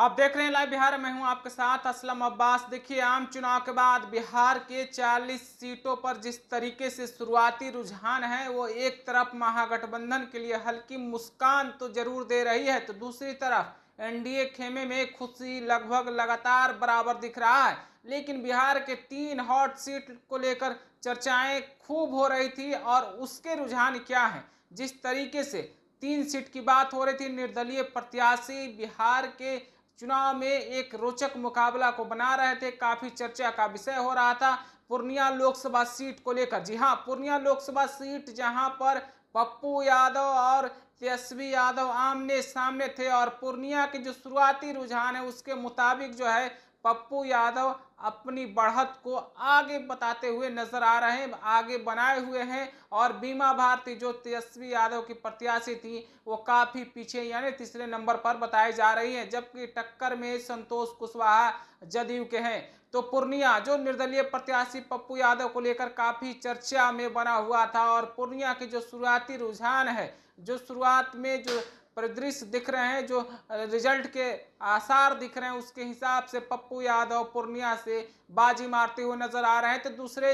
आप देख रहे हैं लाइव बिहार में हूं आपके साथ असलम अब्बास देखिए आम चुनाव के बाद बिहार के 40 सीटों पर जिस तरीके से शुरुआती रुझान है वो एक तरफ महागठबंधन के लिए हल्की मुस्कान तो जरूर दे रही है तो दूसरी तरफ एनडीए खेमे में खुशी लगभग लगातार बराबर दिख रहा है लेकिन बिहार के तीन हॉट सीट को लेकर चर्चाएं खूब हो रही थी और उसके रुझान क्या हैं जिस तरीके से तीन सीट की बात हो रही थी निर्दलीय प्रत्याशी बिहार के चुनाव में एक रोचक मुकाबला को बना रहे थे काफ़ी चर्चा का विषय हो रहा था पूर्णिया लोकसभा सीट को लेकर जी हाँ पूर्णिया लोकसभा सीट जहाँ पर पप्पू यादव और तेजस्वी यादव आमने सामने थे और पूर्णिया के जो शुरुआती रुझान है उसके मुताबिक जो है पप्पू यादव अपनी बढ़त को आगे बताते हुए नजर आ रहे हैं आगे बनाए हुए हैं और बीमा भारती जो तेजस्वी यादव की प्रत्याशी थी वो काफ़ी पीछे यानी तीसरे नंबर पर बताई जा रही हैं जबकि टक्कर में संतोष कुशवाहा जदयू के हैं तो पूर्णिया जो निर्दलीय प्रत्याशी पप्पू यादव को लेकर काफ़ी चर्चा में बना हुआ था और पूर्णिया के जो शुरुआती रुझान है जो शुरुआत में जो परिदृश्य दिख रहे हैं जो रिजल्ट के आसार दिख रहे हैं उसके हिसाब से पप्पू यादव पूर्णिया से बाजी मारते हुए नजर आ रहे हैं तो दूसरे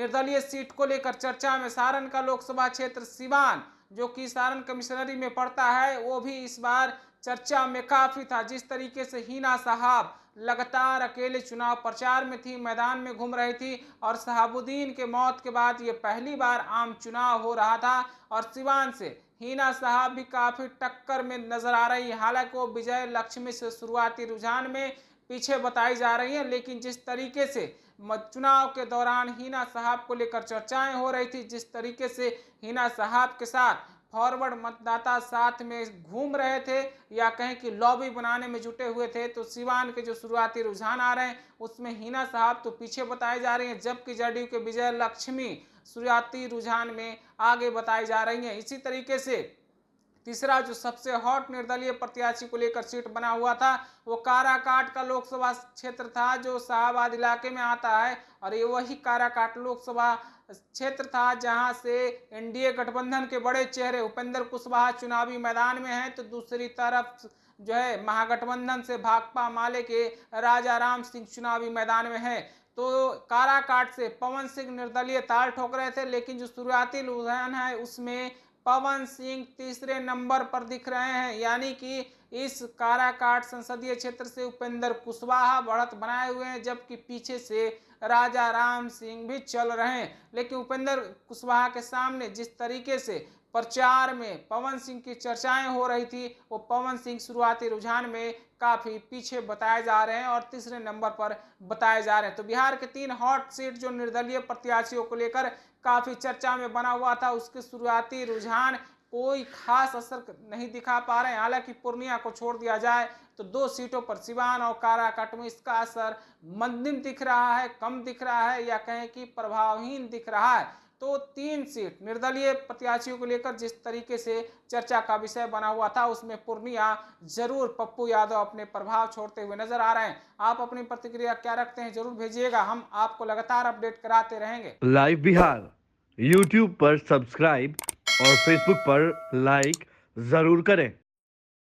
निर्दलीय सीट को लेकर चर्चा में सारण का लोकसभा क्षेत्र सिवान जो कि सारण कमिश्नरी में पड़ता है वो भी इस बार चर्चा में काफ़ी था जिस तरीके से हीना साहब लगातार अकेले चुनाव प्रचार में थी मैदान में घूम रही थी और शहाबुद्दीन के मौत के बाद ये पहली बार आम चुनाव हो रहा था और सिवान से हीना साहब भी काफ़ी टक्कर में नजर आ रही है हालांकि वो विजय लक्ष्मी से शुरुआती रुझान में पीछे बताई जा रही है लेकिन जिस तरीके से चुनाव के दौरान हीना साहब को लेकर चर्चाएं हो रही थी जिस तरीके से हीना साहब के साथ फॉरवर्ड मतदाता साथ में घूम रहे थे या कहें कि लॉबी बनाने में जुटे हुए थे तो सिवान के जो शुरुआती रुझान आ रहे हैं उसमें हिना साहब तो पीछे बताए जा रहे हैं जबकि जेडीयू के विजय लक्ष्मी शुरुआती रुझान में आगे बताई जा रही हैं इसी तरीके से तीसरा जो सबसे हॉट निर्दलीय प्रत्याशी को लेकर सीट बना हुआ था वो काराकाट का लोकसभा क्षेत्र था जो शाहबाद इलाके में आता है और ये वही काराकाट लोकसभा क्षेत्र था जहां से एनडीए गठबंधन के बड़े चेहरे उपेंद्र कुशवाहा चुनावी मैदान में हैं तो दूसरी तरफ जो है महागठबंधन से भाकपा माले के राजा राम सिंह चुनावी मैदान में हैं तो काराकाट से पवन सिंह निर्दलीय ताल ठोक रहे थे लेकिन जो शुरुआती रुझान है उसमें पवन सिंह तीसरे नंबर पर दिख रहे हैं यानी कि इस काराकाट संसदीय क्षेत्र से उपेंद्र कुशवाहा बढ़त बनाए हुए हैं जबकि पीछे से राजा राम सिंह भी चल रहे हैं लेकिन उपेंद्र कुशवाहा के सामने जिस तरीके से प्रचार में पवन सिंह की चर्चाएं हो रही थी वो पवन सिंह शुरुआती रुझान में काफ़ी पीछे बताए जा रहे हैं और तीसरे नंबर पर बताए जा रहे हैं तो बिहार के तीन हॉट सीट जो निर्दलीय प्रत्याशियों को लेकर काफ़ी चर्चा में बना हुआ था उसके शुरुआती रुझान कोई खास असर नहीं दिखा पा रहे हैं हालांकि पूर्णिया को छोड़ दिया जाए तो दो सीटों पर सिवान और काराकाट में इसका असर मंदिम दिख रहा है कम दिख रहा है या कहें कि प्रभावहीन दिख रहा है तो तीन सीट निर्दलीय प्रत्याशियों को लेकर जिस तरीके से चर्चा का विषय बना हुआ था उसमें पूर्णिया जरूर पप्पू यादव अपने प्रभाव छोड़ते हुए नजर आ रहे हैं आप अपनी प्रतिक्रिया क्या रखते हैं जरूर भेजिएगा हम आपको लगातार अपडेट कराते रहेंगे लाइव बिहार यूट्यूब पर सब्सक्राइब और फेसबुक पर लाइक जरूर करें